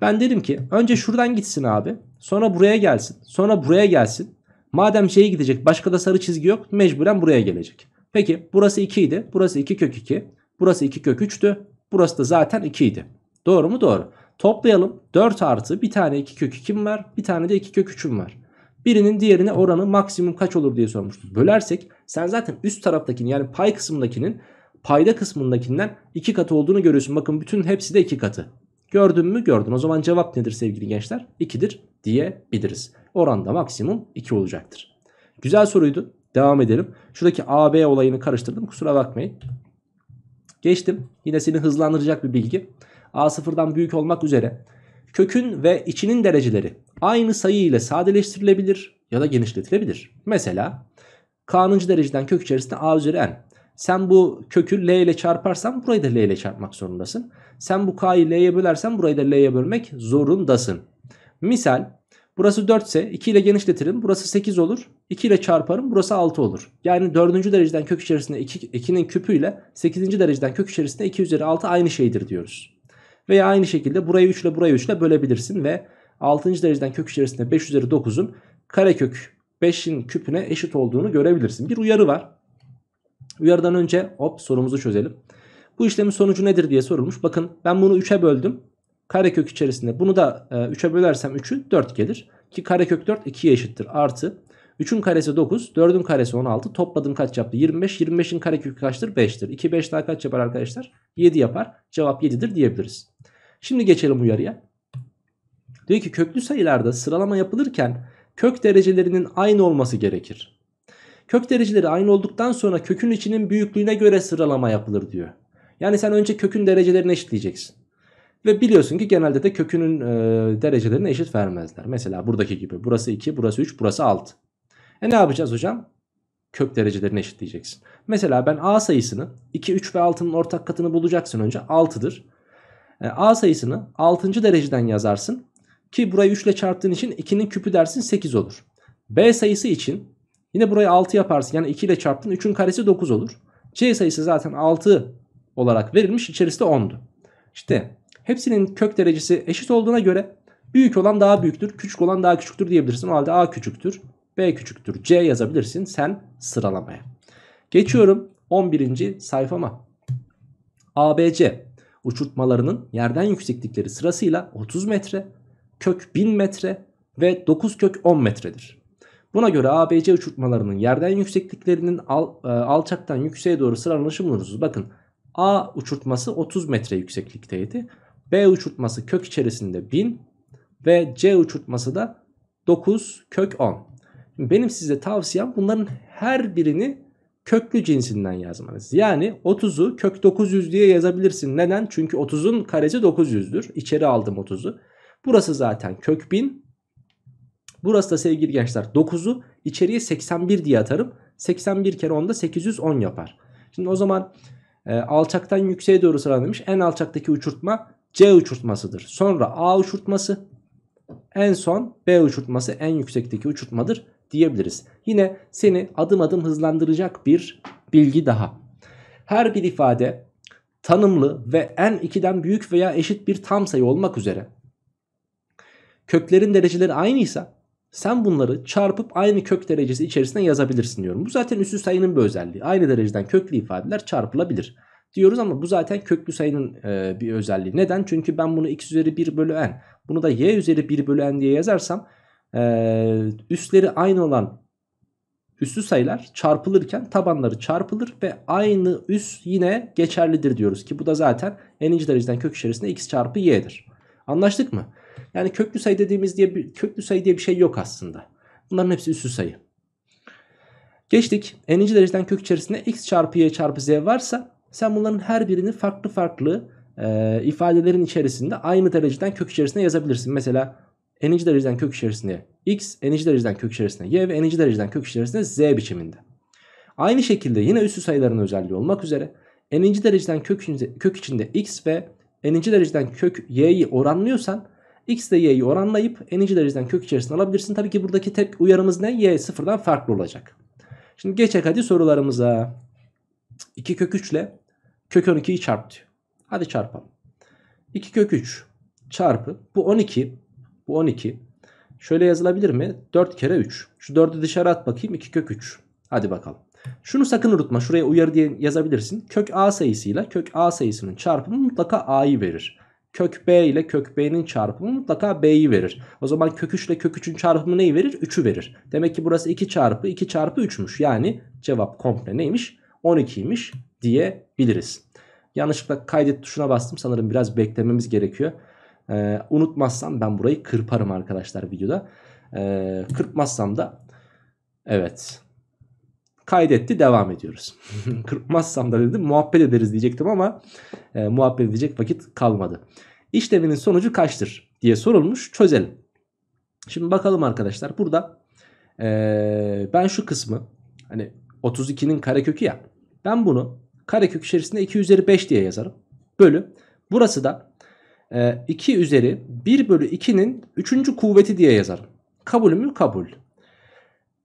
ben derim ki önce şuradan gitsin abi. Sonra buraya gelsin. Sonra buraya gelsin. Madem şeye gidecek başka da sarı çizgi yok mecburen buraya gelecek. Peki burası 2 idi. Burası 2 kök 2. Burası 2 kök 3'tü. Burası da zaten 2 idi. Doğru mu? Doğru. Toplayalım. 4 artı bir tane 2 kök 2'm var. Bir tane de 2 kök 3'üm var. Birinin diğerine oranı maksimum kaç olur diye sormuştu. Bölersek sen zaten üst taraftakini yani pay kısmındakinin payda kısmındakinden 2 katı olduğunu görüyorsun. Bakın bütün hepsi de 2 katı. Gördün mü? Gördün. O zaman cevap nedir sevgili gençler? 2'dir diyebiliriz. Oranda maksimum 2 olacaktır. Güzel soruydu. Devam edelim. Şuradaki AB olayını karıştırdım. Kusura bakmayın. Geçtim. Yine seni hızlandıracak bir bilgi. A sıfırdan büyük olmak üzere kökün ve içinin dereceleri aynı sayı ile sadeleştirilebilir ya da genişletilebilir. Mesela kanıncı dereceden kök içerisinde a üzeri n. Sen bu kökü L ile çarparsan burayı da L ile çarpmak zorundasın. Sen bu K'yı L'ye bölersen burayı da L'ye bölmek zorundasın. Misal burası 4 ise 2 ile genişletirim. Burası 8 olur. 2 ile çarparım. Burası 6 olur. Yani 4. dereceden kök içerisinde 2, 2'nin küpüyle 8. dereceden kök içerisinde 2 üzeri 6 aynı şeydir diyoruz. Veya aynı şekilde burayı 3 ile burayı 3 ile bölebilirsin ve 6. dereceden kök içerisinde 5 üzeri 9'un karekök 5'in küpüne eşit olduğunu görebilirsin. Bir uyarı var. Uyarıdan önce hop sorumuzu çözelim. Bu işlemin sonucu nedir diye sorulmuş. Bakın ben bunu 3'e böldüm. Karekök içerisinde. Bunu da 3'e bölersem 3'ü 4 gelir. Ki karekök 4 2'ye eşittir. Artı 3'ün karesi 9, 4'ün karesi 16. Topladım kaç yaptı? 25. 25'in karekökü kaçtır? 5'tir. 2 5 daha kaç yapar arkadaşlar? 7 yapar. Cevap 7'dir diyebiliriz. Şimdi geçelim uyarıya. Diyor ki köklü sayılarda sıralama yapılırken kök derecelerinin aynı olması gerekir. Kök dereceleri aynı olduktan sonra kökün içinin büyüklüğüne göre sıralama yapılır diyor. Yani sen önce kökün derecelerini eşitleyeceksin. Ve biliyorsun ki genelde de kökünün e, derecelerini eşit vermezler. Mesela buradaki gibi burası 2, burası 3, burası 6. E ne yapacağız hocam? Kök derecelerini eşitleyeceksin. Mesela ben A sayısını 2, 3 ve 6'nın ortak katını bulacaksın önce 6'dır. E, A sayısını 6. dereceden yazarsın. Ki burayı 3 ile çarptığın için 2'nin küpü dersin 8 olur. B sayısı için Yine buraya 6 yaparsın yani 2 ile çarptın 3'ün karesi 9 olur. C sayısı zaten 6 olarak verilmiş içerisi de 10'du. İşte hepsinin kök derecesi eşit olduğuna göre büyük olan daha büyüktür küçük olan daha küçüktür diyebilirsin. O halde A küçüktür B küçüktür C yazabilirsin sen sıralamaya. Geçiyorum 11. sayfama. ABC uçurtmalarının yerden yükseklikleri sırasıyla 30 metre, kök 1000 metre ve 9 kök 10 metredir. Buna göre ABC uçurtmalarının yerden yüksekliklerinin al, e, alçaktan yükseğe doğru sıralanışı buluruz. Bakın A uçurtması 30 metre yükseklikteydi. B uçurtması kök içerisinde 1000 ve C uçurtması da 9 kök 10. benim size tavsiyem bunların her birini köklü cinsinden yazmanız. Yani 30'u kök 900 diye yazabilirsin. Neden? Çünkü 30'un karesi 900'dür. İçeri aldım 30'u. Burası zaten kök 1000 Burası da sevgili gençler 9'u içeriye 81 diye atarım. 81 kere 10'da 810 yapar. Şimdi o zaman e, alçaktan yükseğe doğru sıralanmış en alçaktaki uçurtma C uçurtmasıdır. Sonra A uçurtması en son B uçurtması en yüksekteki uçurtmadır diyebiliriz. Yine seni adım adım hızlandıracak bir bilgi daha. Her bir ifade tanımlı ve en 2'den büyük veya eşit bir tam sayı olmak üzere köklerin dereceleri aynıysa sen bunları çarpıp aynı kök derecesi içerisine yazabilirsin diyorum. Bu zaten üssü sayının bir özelliği. Aynı dereceden köklü ifadeler çarpılabilir diyoruz ama bu zaten köklü sayının e, bir özelliği. Neden? Çünkü ben bunu x üzeri 1 bölü n bunu da y üzeri 1 bölü n diye yazarsam e, üstleri aynı olan üstü sayılar çarpılırken tabanları çarpılır ve aynı üs yine geçerlidir diyoruz ki bu da zaten n'inci dereceden kök içerisinde x çarpı y'dir. Anlaştık mı? Yani köklü sayı dediğimiz diye bir, köklü sayı diye bir şey yok aslında. Bunların hepsi üssü sayı. Geçtik. N'inci dereceden kök içerisinde x çarpı y çarpı z varsa sen bunların her birini farklı farklı e, ifadelerin içerisinde aynı dereceden kök içerisinde yazabilirsin. Mesela n'inci dereceden kök içerisinde x, n'inci dereceden kök içerisinde y ve n'inci dereceden kök içerisinde z biçiminde. Aynı şekilde yine üssü sayıların özelliği olmak üzere n'inci dereceden kök, kök içinde x ve n'inci dereceden kök y'yi oranlıyorsan X ile Y'yi oranlayıp en dereceden kök içerisine alabilirsin. Tabii ki buradaki tek uyarımız ne? Y sıfırdan farklı olacak. Şimdi geçek hadi sorularımıza. 2 kök 3 ile kök 12'yi çarp diyor. Hadi çarpalım. 2 kök 3 çarpı bu 12 bu 12 şöyle yazılabilir mi? 4 kere 3. Şu 4'ü dışarı at bakayım 2 kök 3. Hadi bakalım. Şunu sakın unutma. Şuraya uyarı diye yazabilirsin. Kök A sayısıyla kök A sayısının çarpımı mutlaka A'yı verir kök b ile kök b'nin çarpımı mutlaka b'yi verir. O zaman kök 3 ile kök 3'ün çarpımı neyi verir? 3'ü verir. Demek ki burası 2 çarpı 2 çarpı 3'müş. Yani cevap komple neymiş? 12'ymiş diyebiliriz. Yanlışlıkla kaydet tuşuna bastım. Sanırım biraz beklememiz gerekiyor. Ee, unutmazsam ben burayı kırparım arkadaşlar videoda. Ee, kırpmazsam da evet kaydetti devam ediyoruz. Kırpmazsam da dedim muhabbet ederiz diyecektim ama e, muhabbet edecek vakit kalmadı. İşleminin sonucu kaçtır diye sorulmuş çözelim. Şimdi bakalım arkadaşlar burada e, ben şu kısmı hani 32'nin karekökü ya ben bunu karekök içerisinde 2 üzeri 5 diye yazarım. Bölü burası da e, 2 üzeri 1 bölü 2'nin 3. kuvveti diye yazarım. Kabul mü kabul.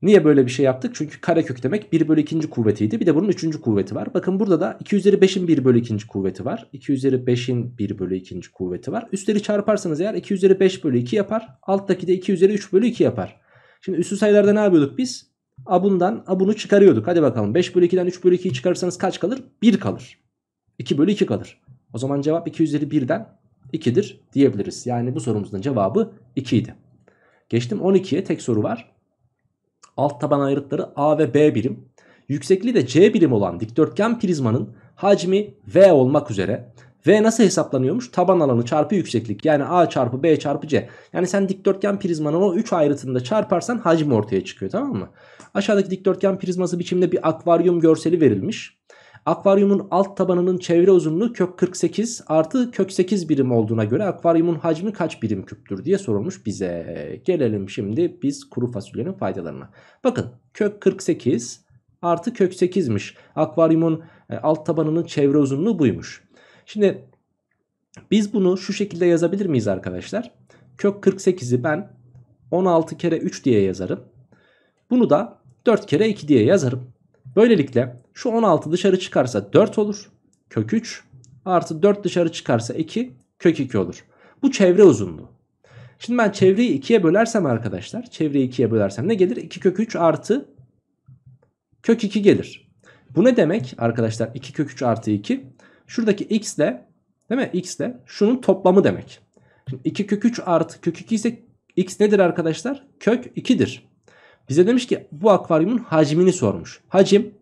Niye böyle bir şey yaptık? Çünkü karekök demek 1 bölü 2. kuvvetiydi. Bir de bunun 3. kuvveti var. Bakın burada da 2 üzeri 5'in 1 bölü 2. kuvveti var. 2 üzeri 5'in 1 bölü 2. kuvveti var. Üstleri çarparsanız eğer 2 üzeri 5 bölü 2 yapar. Alttaki de 2 üzeri 3 bölü 2 yapar. Şimdi üstü sayılarda ne yapıyorduk biz? A bundan A bunu çıkarıyorduk. Hadi bakalım 5 bölü 2'den 3 bölü 2'yi çıkarırsanız kaç kalır? 1 kalır. 2 bölü 2 kalır. O zaman cevap 2 üzeri 1'den 2'dir diyebiliriz. Yani bu sorumuzun cevabı 2 idi. Geçtim 12'ye tek soru var. Alt taban ayrıtları A ve B birim. Yüksekliği de C birim olan dikdörtgen prizmanın hacmi V olmak üzere. V nasıl hesaplanıyormuş? Taban alanı çarpı yükseklik yani A çarpı B çarpı C. Yani sen dikdörtgen prizmanın o 3 ayrıtını da çarparsan hacim ortaya çıkıyor tamam mı? Aşağıdaki dikdörtgen prizması biçimde bir akvaryum görseli verilmiş. Akvaryumun alt tabanının çevre uzunluğu kök 48 artı kök 8 birim olduğuna göre akvaryumun hacmi kaç birim küptür diye sorulmuş bize. Gelelim şimdi biz kuru fasulyenin faydalarına. Bakın kök 48 artı kök 8'miş. Akvaryumun e, alt tabanının çevre uzunluğu buymuş. Şimdi biz bunu şu şekilde yazabilir miyiz arkadaşlar? Kök 48'i ben 16 kere 3 diye yazarım. Bunu da 4 kere 2 diye yazarım. Böylelikle şu 16 dışarı çıkarsa 4 olur. Kök 3 artı 4 dışarı çıkarsa 2 kök 2 olur. Bu çevre uzunluğu. Şimdi ben çevreyi 2'ye bölersem arkadaşlar çevreyi 2'ye bölersem ne gelir? 2 kök 3 artı kök 2 gelir. Bu ne demek arkadaşlar 2 kök 3 artı 2? Şuradaki x ile değil mi? x ile şunun toplamı demek. Şimdi 2 kök 3 artı kök 2 ise x nedir arkadaşlar? Kök 2'dir. Bize demiş ki bu akvaryumun hacmini sormuş. Hacim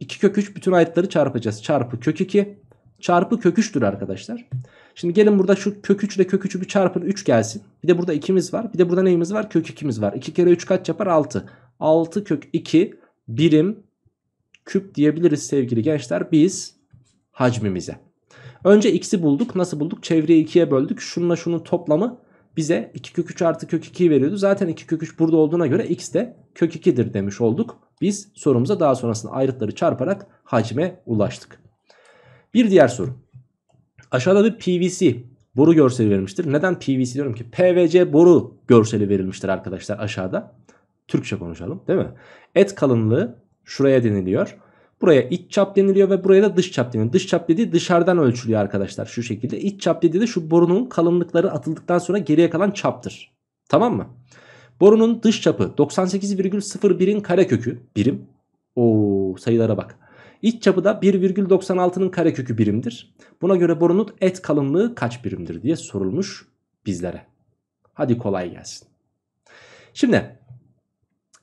2 kök 3 bütün ayetleri çarpacağız. Çarpı kök 2 çarpı kök 3'tür arkadaşlar. Şimdi gelin burada şu kök 3 ile kök 3'ü bir çarpın 3 gelsin. Bir de burada 2'miz var. Bir de burada neyimiz var? Kök 2'miz var. 2 kere 3 kaç yapar? 6. 6 kök 2 birim küp diyebiliriz sevgili gençler biz hacmimize. Önce x'i bulduk. Nasıl bulduk? Çevreyi 2'ye böldük. Şununla şunun toplamı bize 2 kök 3 artı kök 2'yi veriyordu. Zaten 2 kök 3 burada olduğuna göre x de kök 2'dir demiş olduk. Biz sorumuza daha sonrasında ayrıtları çarparak hacme ulaştık. Bir diğer soru. Aşağıda bir PVC boru görseli verilmiştir. Neden PVC diyorum ki? PVC boru görseli verilmiştir arkadaşlar aşağıda. Türkçe konuşalım değil mi? Et kalınlığı şuraya deniliyor. Buraya iç çap deniliyor ve buraya da dış çap deniliyor. Dış çap dediği dışarıdan ölçülüyor arkadaşlar şu şekilde. İç çap dediği de şu borunun kalınlıkları atıldıktan sonra geriye kalan çaptır. Tamam mı? Borunun dış çapı 98,01'in karekökü birim. O sayılara bak. İç çapı da 1,96'nın karekökü birimdir. Buna göre borunun et kalınlığı kaç birimdir diye sorulmuş bizlere. Hadi kolay gelsin. Şimdi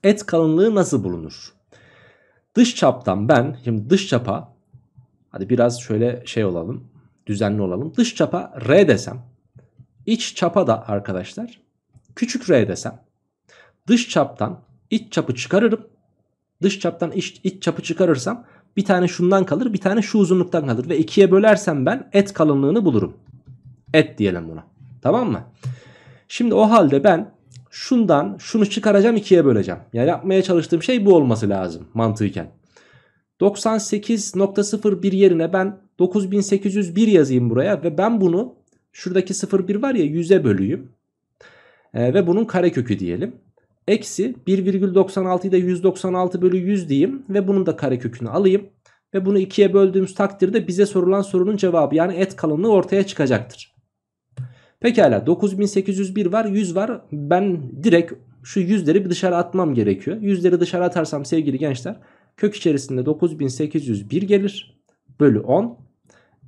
et kalınlığı nasıl bulunur? Dış çaptan ben şimdi dış çapa hadi biraz şöyle şey olalım düzenli olalım. Dış çapa R desem iç çapa da arkadaşlar küçük R desem dış çaptan iç çapı çıkarırım. Dış çaptan iç, iç çapı çıkarırsam bir tane şundan kalır bir tane şu uzunluktan kalır ve ikiye bölersem ben et kalınlığını bulurum. Et diyelim buna. Tamam mı? Şimdi o halde ben şundan şunu çıkaracağım ikiye böleceğim. Yani yapmaya çalıştığım şey bu olması lazım mantıken. 98.01 yerine ben 9801 yazayım buraya ve ben bunu şuradaki 01 var ya 100'e bölüyüm. E, ee, ve bunun karekökü diyelim. Eksi 1,96'yı da 196 bölü 100 diyeyim ve bunun da karekökünü alayım. Ve bunu ikiye böldüğümüz takdirde bize sorulan sorunun cevabı yani et kalınlığı ortaya çıkacaktır. Pekala 9801 var 100 var. Ben direkt şu yüzleri bir dışarı atmam gerekiyor. Yüzleri dışarı atarsam sevgili gençler kök içerisinde 9801 gelir. Bölü 10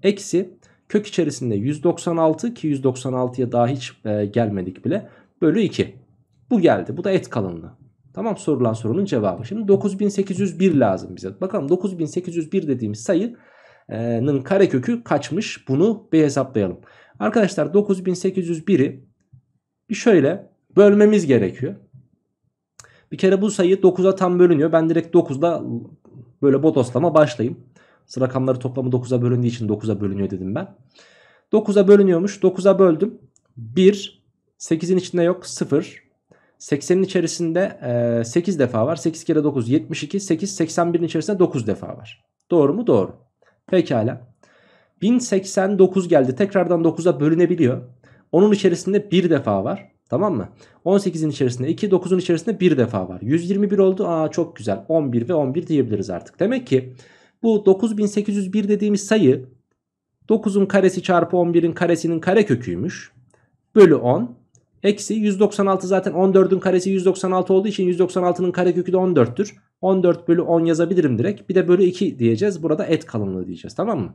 eksi kök içerisinde 196 ki 196'ya daha hiç e, gelmedik bile. Bölü 2 bu geldi bu da et kalınlığı. Tamam sorulan sorunun cevabı. Şimdi 9801 lazım bize. Bakalım 9801 dediğimiz sayının e, karekökü kaçmış bunu bir hesaplayalım. Arkadaşlar 9801'i bir şöyle bölmemiz gerekiyor. Bir kere bu sayı 9'a tam bölünüyor. Ben direkt 9'da böyle bodoslama başlayayım. Sıra rakamları toplamı 9'a bölündüğü için 9'a bölünüyor dedim ben. 9'a bölünüyormuş. 9'a böldüm. 1. 8'in içinde yok. 0. 80'in içerisinde 8 e, defa var. 8 kere 9 72. 8 81'in içerisinde 9 defa var. Doğru mu? Doğru. Pekala. 1089 geldi. Tekrardan 9'a bölünebiliyor. Onun içerisinde bir defa var. Tamam mı? 18'in içerisinde 2, 9'un içerisinde bir defa var. 121 oldu. Aa çok güzel. 11 ve 11 diyebiliriz artık. Demek ki bu 9801 dediğimiz sayı 9'un karesi çarpı 11'in karesinin kareköküymüş. Bölü 10. Eksi 196 zaten 14'ün karesi 196 olduğu için 196'nın karekökü de 14'tür. 14 bölü 10 yazabilirim direkt. Bir de bölü 2 diyeceğiz. Burada et kalınlığı diyeceğiz. Tamam mı?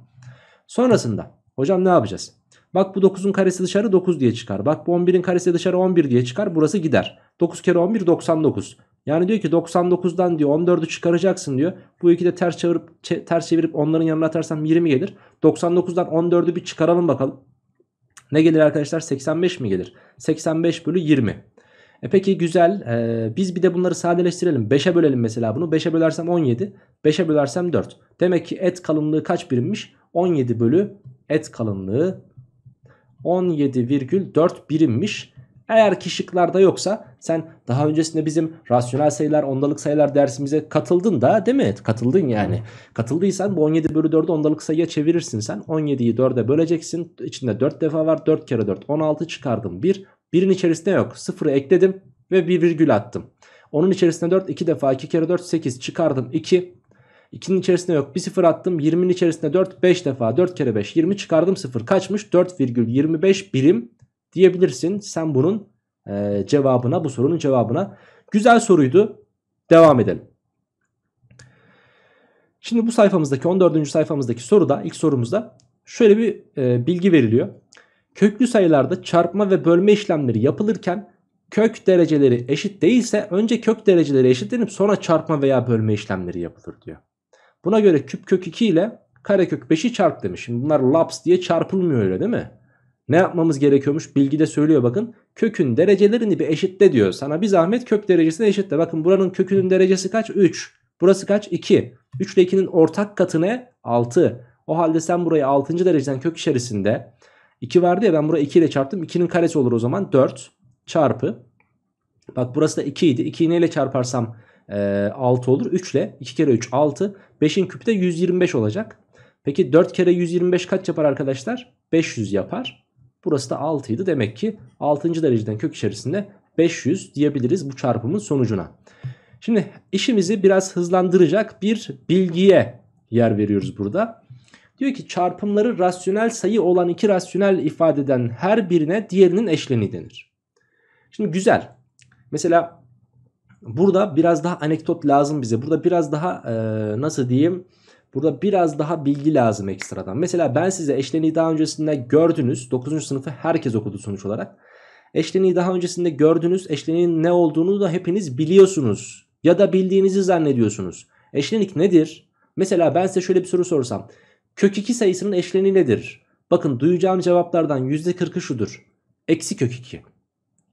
Sonrasında hocam ne yapacağız? Bak bu 9'un karesi dışarı 9 diye çıkar. Bak bu 11'in karesi dışarı 11 diye çıkar. Burası gider. 9 kere 11 99. Yani diyor ki 99'dan diyor 14'ü çıkaracaksın diyor. Bu iki de ters çevirip ters çevirip onların yanına atarsam 20 gelir. 99'dan 14'ü bir çıkaralım bakalım. Ne gelir arkadaşlar? 85 mi gelir? 85 bölü 20. E peki güzel. E, biz bir de bunları sadeleştirelim. 5'e bölelim mesela bunu. 5'e bölersem 17. 5'e bölersem 4. Demek ki et kalınlığı kaç birimmiş? 17 bölü et kalınlığı 17,4 birimmiş. Eğer ki şıklarda yoksa sen daha öncesinde bizim rasyonel sayılar ondalık sayılar dersimize katıldın da değil mi? Katıldın yani. Katıldıysan bu 17 bölü 4'ü ondalık sayıya çevirirsin sen. 17'yi 4'e böleceksin. İçinde 4 defa var. 4 kere 4 16 çıkardım 1. Birin içerisinde yok. Sıfırı ekledim ve bir virgül attım. Onun içerisinde 4 2 defa 2 kere 4 8 çıkardım 2. 2'nin içerisinde yok bir sıfır attım. 20'nin içerisinde 4 5 defa 4 kere 5 20 çıkardım 0 kaçmış? 4,25 birim diyebilirsin. Sen bunun e, cevabına bu sorunun cevabına. Güzel soruydu. Devam edelim. Şimdi bu sayfamızdaki 14. sayfamızdaki soruda ilk sorumuzda şöyle bir e, bilgi veriliyor. Köklü sayılarda çarpma ve bölme işlemleri yapılırken kök dereceleri eşit değilse önce kök dereceleri eşitlenip sonra çarpma veya bölme işlemleri yapılır diyor. Buna göre küp kök 2 ile kare kök 5'i çarp demiş. Şimdi bunlar laps diye çarpılmıyor öyle değil mi? Ne yapmamız gerekiyormuş? Bilgi de söylüyor bakın. Kökün derecelerini bir eşitle diyor. Sana bir zahmet kök derecesini eşitle. Bakın buranın kökünün derecesi kaç? 3. Burası kaç? 2. 3 ile 2'nin ortak katı ne? 6. O halde sen burayı 6. dereceden kök içerisinde 2 vardı ya ben buraya 2 ile çarptım. 2'nin karesi olur o zaman 4 çarpı. Bak burası da 2 idi. 2'yi neyle çarparsam e, 6 olur. 3 ile 2 kere 3 6. 5'in küpü de 125 olacak. Peki 4 kere 125 kaç yapar arkadaşlar? 500 yapar. Burası da 6 idi. Demek ki 6. dereceden kök içerisinde 500 diyebiliriz bu çarpımın sonucuna. Şimdi işimizi biraz hızlandıracak bir bilgiye yer veriyoruz burada. Diyor ki çarpımları rasyonel sayı olan iki rasyonel ifadeden her birine diğerinin eşleni denir. Şimdi güzel. Mesela burada biraz daha anekdot lazım bize. Burada biraz daha e, nasıl diyeyim? Burada biraz daha bilgi lazım ekstradan. Mesela ben size eşleniği daha öncesinde gördünüz. 9. sınıfı herkes okudu sonuç olarak. Eşleniği daha öncesinde gördünüz. Eşleniğin ne olduğunu da hepiniz biliyorsunuz. Ya da bildiğinizi zannediyorsunuz. Eşlenik nedir? Mesela ben size şöyle bir soru sorsam. Kök 2 sayısının eşleni nedir? Bakın duyacağım cevaplardan %40'ı şudur. Eksi kök 2.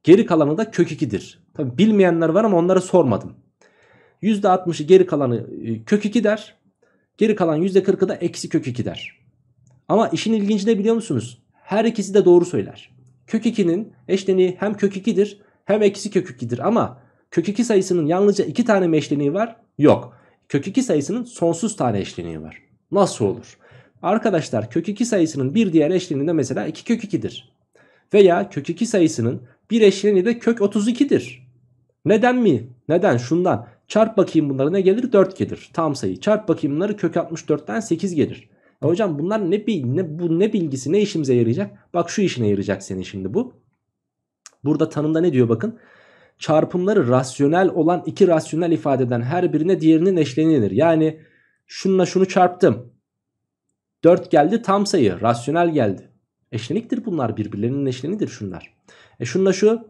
Geri kalanı da kök 2'dir. Tabi bilmeyenler var ama onlara sormadım. %60'ı geri kalanı e, kök 2 der. Geri kalan %40'ı da eksi kök 2 der. Ama işin ilginci ne biliyor musunuz? Her ikisi de doğru söyler. Kök 2'nin eşleni hem kök 2'dir hem eksi kök 2'dir. Ama kök 2 sayısının yalnızca 2 tane mi eşleniği var? Yok. Kök 2 sayısının sonsuz tane eşleniği var. Nasıl olur? Arkadaşlar kök 2 sayısının bir diğer de mesela 2 kök 2'dir. Veya kök 2 sayısının bir eşleniği de kök 32'dir. Neden mi? Neden? Şundan. Çarp bakayım bunlara ne gelir? 4 gelir. Tam sayı. Çarp bakayım bunları kök 64'ten 8 gelir. E hocam bunlar ne, ne, bu ne bilgisi ne işimize yarayacak? Bak şu işine yarayacak senin şimdi bu. Burada tanımda ne diyor bakın. Çarpımları rasyonel olan iki rasyonel ifadeden her birine diğerinin eşlenilir. Yani şununla şunu çarptım. 4 geldi tam sayı rasyonel geldi. Eşleniktir bunlar birbirlerinin eşlenidir şunlar. E şunla şu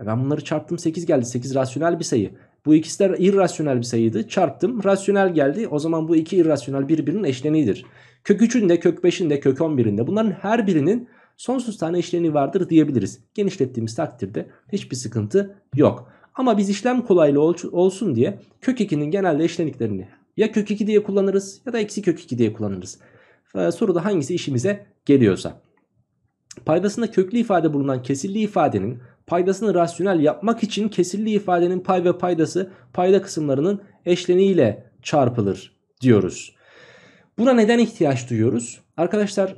e ben bunları çarptım 8 geldi 8 rasyonel bir sayı. Bu ikisi de irrasyonel bir sayıydı. Çarptım. Rasyonel geldi. O zaman bu iki irrasyonel birbirinin eşlenidir. Kök 3'ün de, kök 5'in de, kök 11'in de bunların her birinin sonsuz tane eşleni vardır diyebiliriz. Genişlettiğimiz takdirde hiçbir sıkıntı yok. Ama biz işlem kolaylığı olsun diye kök 2'nin genelde eşleniklerini ya kök 2 diye kullanırız ya da eksi kök 2 diye kullanırız e, ee, soruda hangisi işimize geliyorsa. Paydasında köklü ifade bulunan kesirli ifadenin paydasını rasyonel yapmak için kesirli ifadenin pay ve paydası payda kısımlarının eşleniyle çarpılır diyoruz. Buna neden ihtiyaç duyuyoruz? Arkadaşlar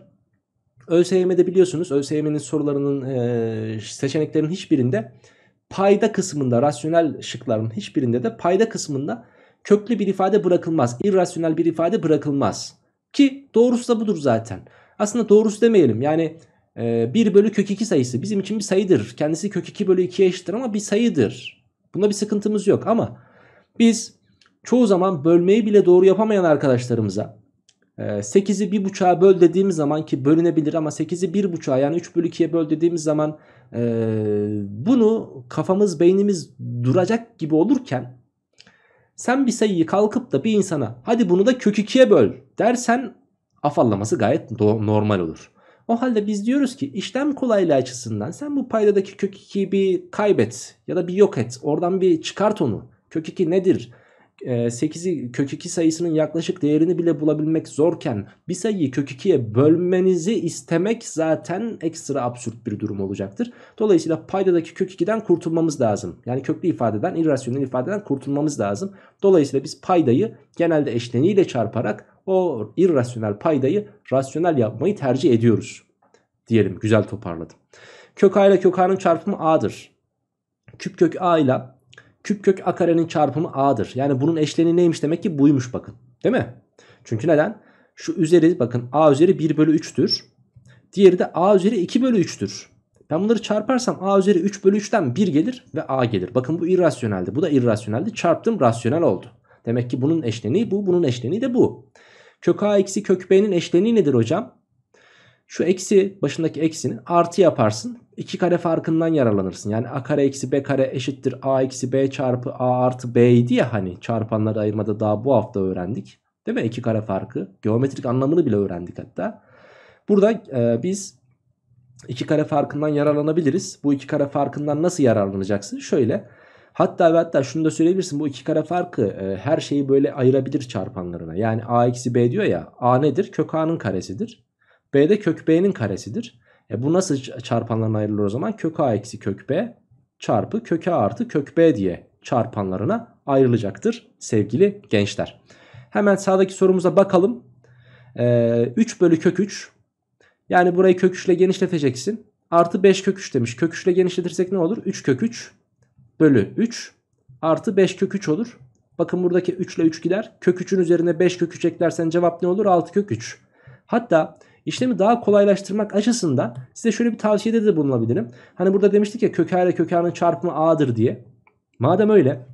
ÖSYM'de biliyorsunuz ÖSYM'nin sorularının e, seçeneklerin hiçbirinde payda kısmında rasyonel şıkların hiçbirinde de payda kısmında köklü bir ifade bırakılmaz. irrasyonel bir ifade bırakılmaz. Ki doğrusu da budur zaten. Aslında doğrusu demeyelim. Yani 1 e, bölü kök 2 sayısı bizim için bir sayıdır. Kendisi kök 2 bölü 2'ye eşittir ama bir sayıdır. Bunda bir sıkıntımız yok ama biz çoğu zaman bölmeyi bile doğru yapamayan arkadaşlarımıza 8'i e, 1.5'a böl dediğimiz zaman ki bölünebilir ama 8'i 1.5'a yani 3 bölü 2'ye böl dediğimiz zaman e, bunu kafamız beynimiz duracak gibi olurken sen bir sayıyı kalkıp da bir insana hadi bunu da kök 2'ye böl dersen afallaması gayet normal olur. O halde biz diyoruz ki işlem kolaylığı açısından sen bu paydadaki kök 2'yi bir kaybet ya da bir yok et. Oradan bir çıkart onu. Kök 2 nedir? 8'i kök 2 sayısının yaklaşık değerini bile bulabilmek zorken bir sayıyı kök 2'ye bölmenizi istemek zaten ekstra absürt bir durum olacaktır. Dolayısıyla paydadaki kök 2'den kurtulmamız lazım. Yani köklü ifadeden, irrasyonel ifadeden kurtulmamız lazım. Dolayısıyla biz paydayı genelde eşleniğiyle çarparak o irrasyonel paydayı rasyonel yapmayı tercih ediyoruz. Diyelim güzel toparladım. Kök A ile kök A'nın çarpımı A'dır. Küp kök A ile küp kök a karenin çarpımı a'dır. Yani bunun eşleni neymiş demek ki buymuş bakın. Değil mi? Çünkü neden? Şu üzeri bakın a üzeri 1 bölü 3'tür. Diğeri de a üzeri 2 bölü 3'tür. Ben bunları çarparsam a üzeri 3 bölü 3'ten 1 gelir ve a gelir. Bakın bu irrasyoneldi. Bu da irrasyoneldi. Çarptım rasyonel oldu. Demek ki bunun eşleni bu. Bunun eşleni de bu. Kök a eksi kök b'nin eşleni nedir hocam? Şu eksi başındaki eksini artı yaparsın. 2 kare farkından yararlanırsın. Yani a kare eksi b kare eşittir a eksi b çarpı a artı b'ydi ya hani çarpanları ayırmada daha bu hafta öğrendik. Değil mi? 2 kare farkı. Geometrik anlamını bile öğrendik hatta. Burada e, biz 2 kare farkından yararlanabiliriz. Bu 2 kare farkından nasıl yararlanacaksın? Şöyle. Hatta ve hatta şunu da söyleyebilirsin. Bu iki kare farkı e, her şeyi böyle ayırabilir çarpanlarına. Yani a eksi b diyor ya. a nedir? Kök a'nın karesidir. B de kök B'nin karesidir. E bu nasıl çarpanlarına ayrılır o zaman? Kök A eksi kök B çarpı kök A artı kök B diye çarpanlarına ayrılacaktır sevgili gençler. Hemen sağdaki sorumuza bakalım. Ee, 3 bölü kök 3 yani burayı kök 3 ile genişleteceksin. Artı 5 kök 3 demiş. Kök 3 ile genişletirsek ne olur? 3 kök 3 bölü 3 artı 5 kök 3 olur. Bakın buradaki 3 ile 3 gider. Kök 3'ün üzerine 5 kök 3 eklersen cevap ne olur? 6 kök 3. Hatta İşlemi daha kolaylaştırmak açısından size şöyle bir tavsiyede de bulunabilirim. Hani burada demiştik ya kök A ile kök A'nın çarpımı A'dır diye. Madem öyle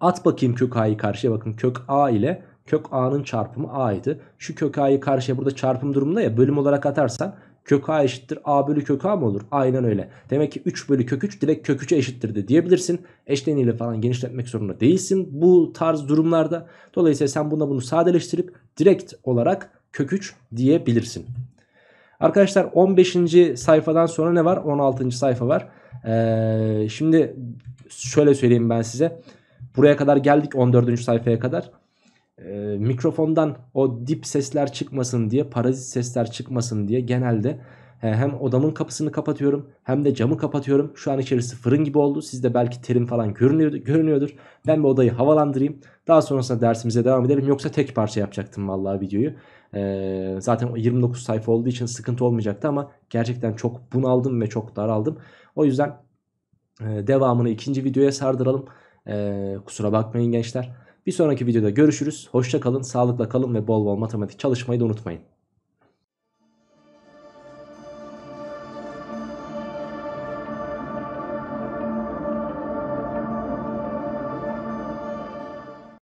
at bakayım kök A'yı karşıya bakın kök A ile kök A'nın çarpımı A'ydı. Şu kök A'yı karşıya burada çarpım durumunda ya bölüm olarak atarsan kök A eşittir A bölü kök A mı olur? Aynen öyle. Demek ki 3 bölü kök 3 direkt kök 3'e eşittir de diyebilirsin. Eşleniyle falan genişletmek zorunda değilsin bu tarz durumlarda. Dolayısıyla sen buna bunu sadeleştirip direkt olarak kök 3 diyebilirsin. Arkadaşlar 15. sayfadan sonra ne var? 16. sayfa var. Ee, şimdi şöyle söyleyeyim ben size. Buraya kadar geldik 14. sayfaya kadar. Ee, mikrofondan o dip sesler çıkmasın diye, parazit sesler çıkmasın diye genelde e, hem odamın kapısını kapatıyorum hem de camı kapatıyorum. Şu an içerisi fırın gibi oldu. Sizde belki terim falan görünüyordur. Ben bir odayı havalandırayım. Daha sonrasında dersimize devam edelim. Yoksa tek parça yapacaktım vallahi videoyu. Ee, zaten 29 sayfa olduğu için sıkıntı olmayacaktı ama gerçekten çok bunaldım ve çok daraldım. O yüzden e, devamını ikinci videoya sardıralım. Ee, kusura bakmayın gençler. Bir sonraki videoda görüşürüz. Hoşça kalın, sağlıkla kalın ve bol bol matematik çalışmayı da unutmayın.